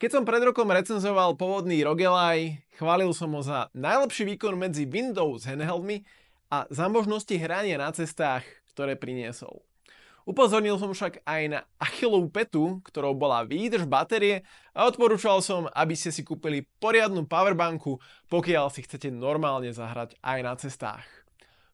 Keď som pred rokom recenzoval pôvodný Rogelaj, chválil som ho za najlepší výkon medzi Windows handheldmi a za možnosti hrania na cestách, ktoré priniesol. Upozornil som však aj na achilovú petu, ktorou bola výdrž batérie a odporúčal som, aby ste si kúpili poriadnu powerbanku, pokiaľ si chcete normálne zahrať aj na cestách.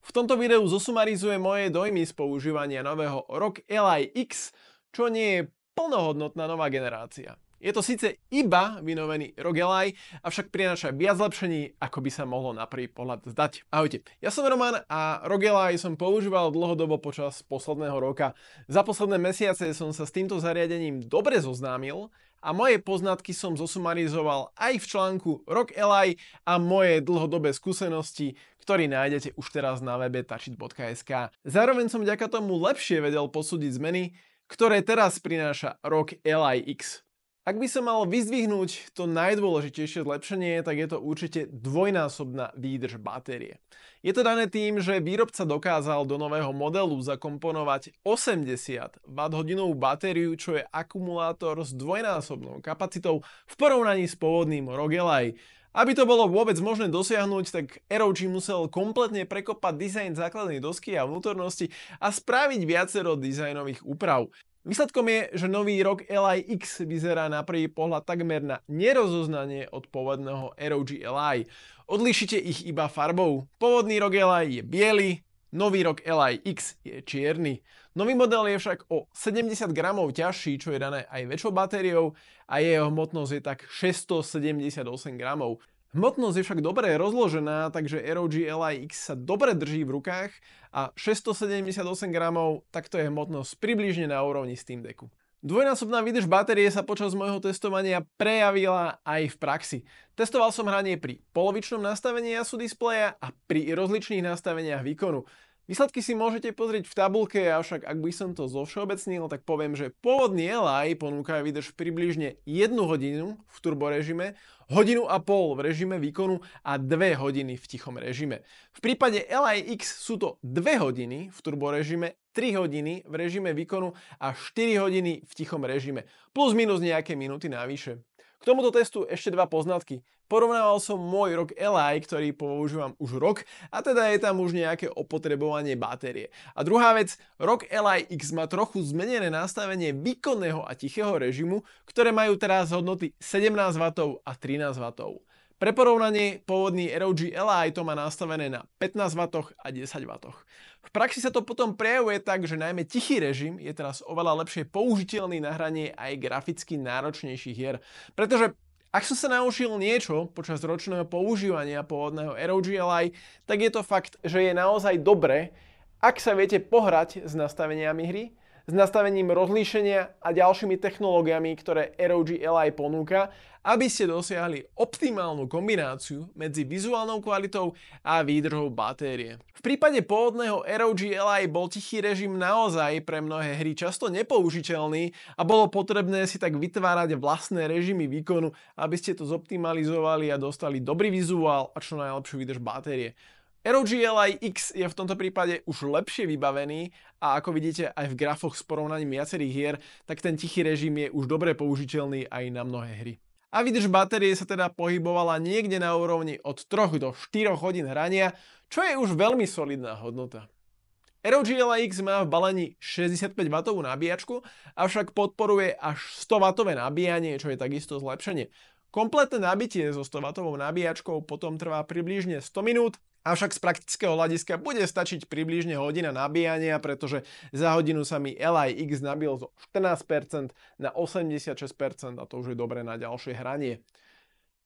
V tomto videu zosumarizuje moje dojmy z používania nového ROG Li X, čo nie je plnohodnotná nová generácia. Je to síce iba vynovený Rogelaj, avšak prináša viac zlepšení, ako by sa mohlo na prvý pohľad zdať. Ahojte, ja som Roman a Rogelaj som používal dlhodobo počas posledného roka. Za posledné mesiace som sa s týmto zariadením dobre zoznámil a moje poznatky som zosumarizoval aj v článku Rock Eli a moje dlhodobé skúsenosti, ktorý nájdete už teraz na webe tačit.sk. Zároveň som vďaka tomu lepšie vedel posúdiť zmeny, ktoré teraz prináša Rock Eli X. Ak by som mal vyzdvihnúť to najdôležitejšie zlepšenie, tak je to určite dvojnásobná výdrž batérie. Je to dané tým, že výrobca dokázal do nového modelu zakomponovať 80 Wh batériu, čo je akumulátor s dvojnásobnou kapacitou v porovnaní s pôvodným Rogelaj. Aby to bolo vôbec možné dosiahnuť, tak ROG musel kompletne prekopať dizajn základnej dosky a vnútornosti a spraviť viacero dizajnových úprav. Výsledkom je, že nový rok LIX vyzerá na prvý pohľad takmer na nerozoznanie od pôvodného ROG LI. Odlišite ich iba farbou. Pôvodný rok LI je biely, nový rok LIX je čierny. Nový model je však o 70 gramov ťažší, čo je dané aj väčšou batériou a jeho hmotnosť je tak 678 gramov. Hmotnosť je však dobre rozložená, takže ROG LIX sa dobre drží v rukách a 678 gramov, takto je hmotnosť približne na úrovni Steam Decku. Dvojnásobná výdrž batérie sa počas môjho testovania prejavila aj v praxi. Testoval som hranie pri polovičnom nastavení jasu displeja a pri rozličných nastaveniach výkonu. Výsledky si môžete pozrieť v tabulke, avšak ak by som to zovšeobecnil, tak poviem, že pôvodný LI ponúka vydrž približne 1 hodinu v turborežime, hodinu a pol v režime výkonu a 2 hodiny v tichom režime. V prípade LIX sú to 2 hodiny v turborežime, 3 hodiny v režime výkonu a 4 hodiny v tichom režime, plus minus nejaké minúty navyše. K tomuto testu ešte dva poznatky. Porovnával som môj rok Li, ktorý používam už rok, a teda je tam už nejaké opotrebovanie batérie. A druhá vec, rok Li X má trochu zmenené nastavenie výkonného a tichého režimu, ktoré majú teraz hodnoty 17 W a 13 W. Pre porovnanie, pôvodný ROG Li to má nastavené na 15 W a 10 W. V praxi sa to potom prejavuje tak, že najmä tichý režim je teraz oveľa lepšie použiteľný na hranie aj graficky náročnejších hier, pretože ak som sa naučil niečo počas ročného používania pôvodného ROG Li, tak je to fakt, že je naozaj dobré, ak sa viete pohrať s nastaveniami hry, s nastavením rozlíšenia a ďalšími technológiami, ktoré ROG LI ponúka, aby ste dosiahli optimálnu kombináciu medzi vizuálnou kvalitou a výdržou batérie. V prípade pôvodného ROG LI bol tichý režim naozaj pre mnohé hry často nepoužiteľný a bolo potrebné si tak vytvárať vlastné režimy výkonu, aby ste to zoptimalizovali a dostali dobrý vizuál a čo najlepšiu výdrž batérie. ROG Li X je v tomto prípade už lepšie vybavený a ako vidíte aj v grafoch s porovnaním viacerých hier, tak ten tichý režim je už dobre použiteľný aj na mnohé hry. A vydrž batérie sa teda pohybovala niekde na úrovni od 3 do 4 hodín hrania, čo je už veľmi solidná hodnota. ROG LX má v balení 65W nabíjačku, avšak podporuje až 100W nabíjanie, čo je takisto zlepšenie. Kompletné nabitie so 100W nabíjačkou potom trvá približne 100 minút Avšak z praktického hľadiska bude stačiť približne hodina nabíjania, pretože za hodinu sa mi LIX nabil zo 14% na 86% a to už je dobré na ďalšie hranie.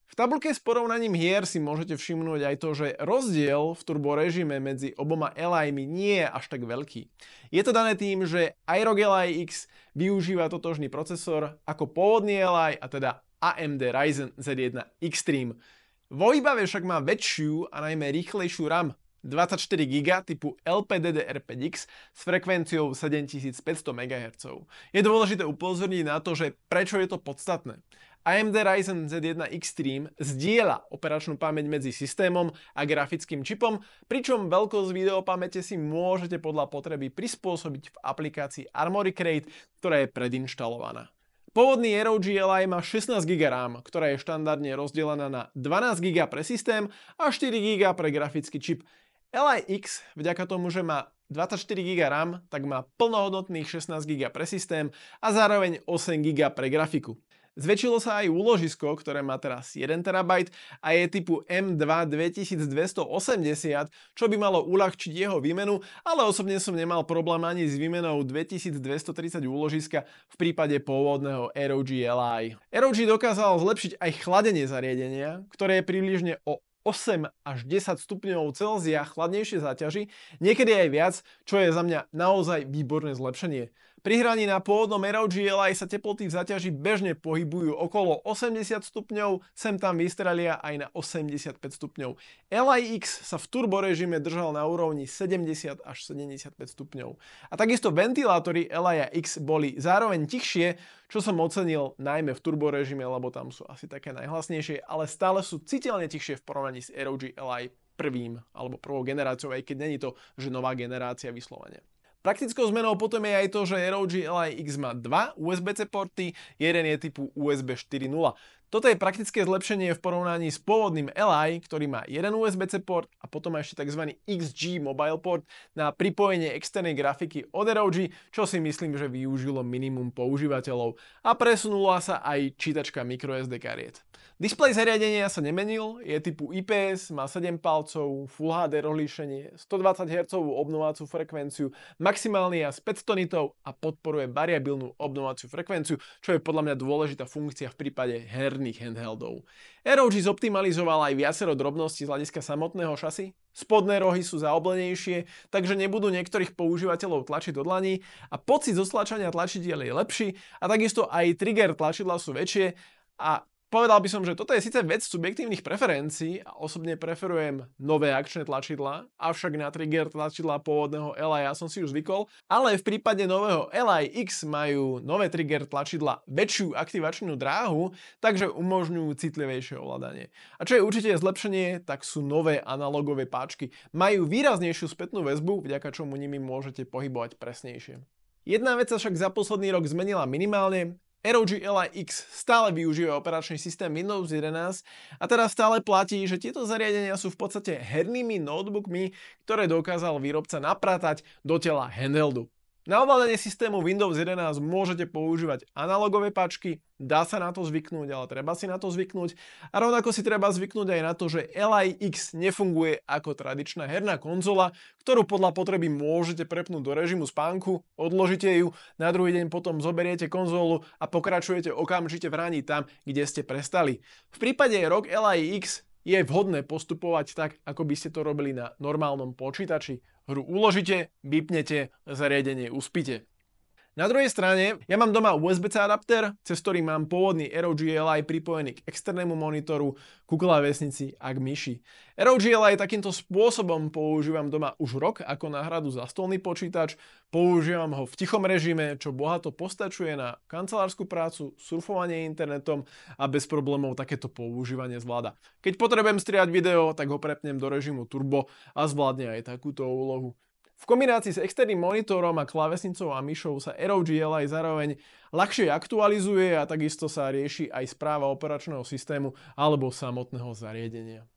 V tabulke s porovnaním hier si môžete všimnúť aj to, že rozdiel v turbo režime medzi oboma LI-mi nie je až tak veľký. Je to dané tým, že iROG LIX využíva totožný procesor ako pôvodný Li a teda AMD Ryzen Z1 Xtreme. Vo výbave však má väčšiu a najmä rýchlejšiu RAM 24 GB typu LPDDR5X s frekvenciou 7500 MHz. Je dôležité upozorniť na to, že prečo je to podstatné. AMD Ryzen Z1 Extreme zdieľa operačnú pamäť medzi systémom a grafickým čipom, pričom veľkosť videopamäte si môžete podľa potreby prispôsobiť v aplikácii Armory Crate, ktorá je predinštalovaná. Pôvodný ROG Li má 16 GB RAM, ktorá je štandardne rozdelená na 12 GB pre systém a 4 GB pre grafický čip. LIX, vďaka tomu, že má 24 GB RAM, tak má plnohodnotných 16 GB pre systém a zároveň 8 GB pre grafiku. Zväčšilo sa aj úložisko, ktoré má teraz 1 TB a je typu M2 2280, čo by malo uľahčiť jeho výmenu, ale osobne som nemal problém ani s výmenou 2230 úložiska v prípade pôvodného ROG Li. ROG dokázal zlepšiť aj chladenie zariadenia, ktoré je približne o 8 až 10 stupňov Celzia chladnejšie záťaži, niekedy aj viac, čo je za mňa naozaj výborné zlepšenie. Pri hraní na pôvodnom ROG sa teploty v zaťaži bežne pohybujú okolo 80 stupňov, sem tam vystrelia aj na 85 stupňov. LIX sa v turborežime držal na úrovni 70 až 75 stupňov. A takisto ventilátory LIX X boli zároveň tichšie, čo som ocenil najmä v turborežime, lebo tam sú asi také najhlasnejšie, ale stále sú citeľne tichšie v porovnaní s ROG LI prvým alebo prvou generáciou, aj keď není to, že nová generácia vyslovene. Praktickou zmenou potom je aj to, že ROG LIX má dva USB-C porty, jeden je typu USB 4.0. Toto je praktické zlepšenie v porovnaní s pôvodným Li, ktorý má jeden USB-C port a potom ešte tzv. XG mobile port na pripojenie externej grafiky od ROG, čo si myslím, že využilo minimum používateľov a presunula sa aj čítačka microSD kariet. Displej zariadenia sa nemenil, je typu IPS, má 7 palcov, Full HD rozlíšenie, 120 Hz obnovácu frekvenciu, maximálny jazd 500 nitov a podporuje variabilnú obnováciu frekvenciu, čo je podľa mňa dôležitá funkcia v prípade her moderných handheldov. ROG zoptimalizoval aj viacero drobností z hľadiska samotného šasy. Spodné rohy sú zaoblenejšie, takže nebudú niektorých používateľov tlačiť do dlani a pocit zosláčania tlačidiel je lepší a takisto aj trigger tlačidla sú väčšie a Povedal by som, že toto je síce vec subjektívnych preferencií a osobne preferujem nové akčné tlačidla, avšak na trigger tlačidla pôvodného LI ja som si už zvykol, ale v prípade nového LIX majú nové trigger tlačidla väčšiu aktivačnú dráhu, takže umožňujú citlivejšie ovládanie. A čo je určite zlepšenie, tak sú nové analogové páčky. Majú výraznejšiu spätnú väzbu, vďaka čomu nimi môžete pohybovať presnejšie. Jedna vec sa však za posledný rok zmenila minimálne ROG LIX stále využíva operačný systém Windows 11 a teda stále platí, že tieto zariadenia sú v podstate hernými notebookmi, ktoré dokázal výrobca napratať do tela handheldu. Na ovládanie systému Windows 11 môžete používať analogové pačky, dá sa na to zvyknúť, ale treba si na to zvyknúť. A rovnako si treba zvyknúť aj na to, že LIX nefunguje ako tradičná herná konzola, ktorú podľa potreby môžete prepnúť do režimu spánku, odložíte ju, na druhý deň potom zoberiete konzolu a pokračujete okamžite v raní tam, kde ste prestali. V prípade ROG LIX je vhodné postupovať tak, ako by ste to robili na normálnom počítači. Hru uložite, vypnete, zariadenie uspite. Na druhej strane, ja mám doma USB-C adapter, cez ktorý mám pôvodný ROG GLI pripojený k externému monitoru, ku klávesnici a k myši. ROG GLI takýmto spôsobom používam doma už rok ako náhradu za stolný počítač, používam ho v tichom režime, čo bohato postačuje na kancelárskú prácu, surfovanie internetom a bez problémov takéto používanie zvláda. Keď potrebujem striať video, tak ho prepnem do režimu turbo a zvládne aj takúto úlohu. V kombinácii s externým monitorom a klávesnicou a myšou sa ROG GLI zároveň ľahšie aktualizuje a takisto sa rieši aj správa operačného systému alebo samotného zariadenia.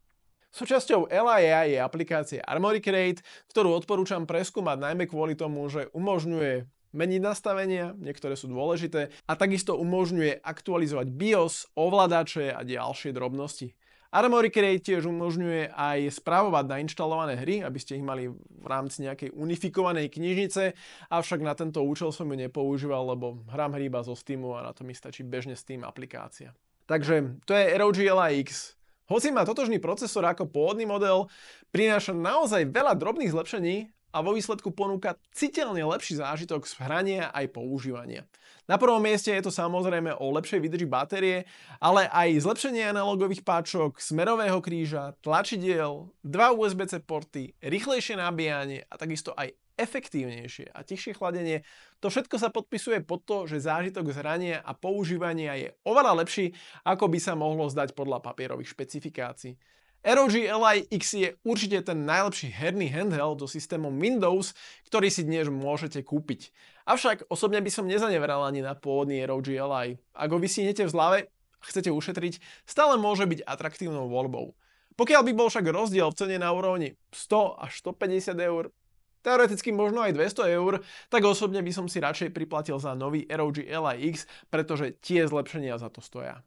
Súčasťou LIA e je aplikácia Armory Crate, ktorú odporúčam preskúmať najmä kvôli tomu, že umožňuje meniť nastavenia, niektoré sú dôležité, a takisto umožňuje aktualizovať BIOS, ovládače a ďalšie drobnosti. Armory Crate tiež umožňuje aj spravovať nainštalované hry, aby ste ich mali v rámci nejakej unifikovanej knižnice, avšak na tento účel som ju nepoužíval, lebo hrám hry iba zo Steamu a na to mi stačí bežne Steam aplikácia. Takže to je ROG LAX. Hoci má totožný procesor ako pôvodný model, prináša naozaj veľa drobných zlepšení a vo výsledku ponúka citeľne lepší zážitok z hrania aj používania. Na prvom mieste je to samozrejme o lepšej vydrži batérie, ale aj zlepšenie analogových páčok, smerového kríža, tlačidiel, dva USB-C porty, rýchlejšie nabíjanie a takisto aj efektívnejšie a tichšie chladenie, to všetko sa podpisuje pod to, že zážitok z hrania a používania je oveľa lepší, ako by sa mohlo zdať podľa papierových špecifikácií. ROG Ally X je určite ten najlepší herný handheld so systémom Windows, ktorý si dnes môžete kúpiť. Avšak osobne by som nezaneveral ani na pôvodný ROG Ally. Ak ho vysínete v zlave a chcete ušetriť, stále môže byť atraktívnou voľbou. Pokiaľ by bol však rozdiel v cene na úrovni 100 až 150 eur, teoreticky možno aj 200 eur, tak osobne by som si radšej priplatil za nový ROG Ally X, pretože tie zlepšenia za to stoja.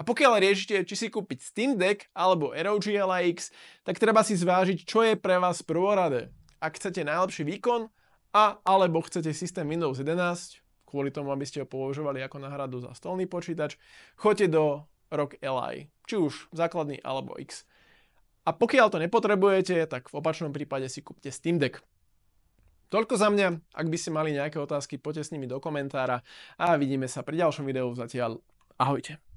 A pokiaľ riešite, či si kúpiť Steam Deck alebo ROG LX, tak treba si zvážiť, čo je pre vás prvoradé. Ak chcete najlepší výkon a alebo chcete systém Windows 11, kvôli tomu, aby ste ho používali ako náhradu za stolný počítač, choďte do ROG LI, či už základný alebo X. A pokiaľ to nepotrebujete, tak v opačnom prípade si kúpte Steam Deck. Toľko za mňa, ak by ste mali nejaké otázky, poďte s nimi do komentára a vidíme sa pri ďalšom videu. Zatiaľ ahojte.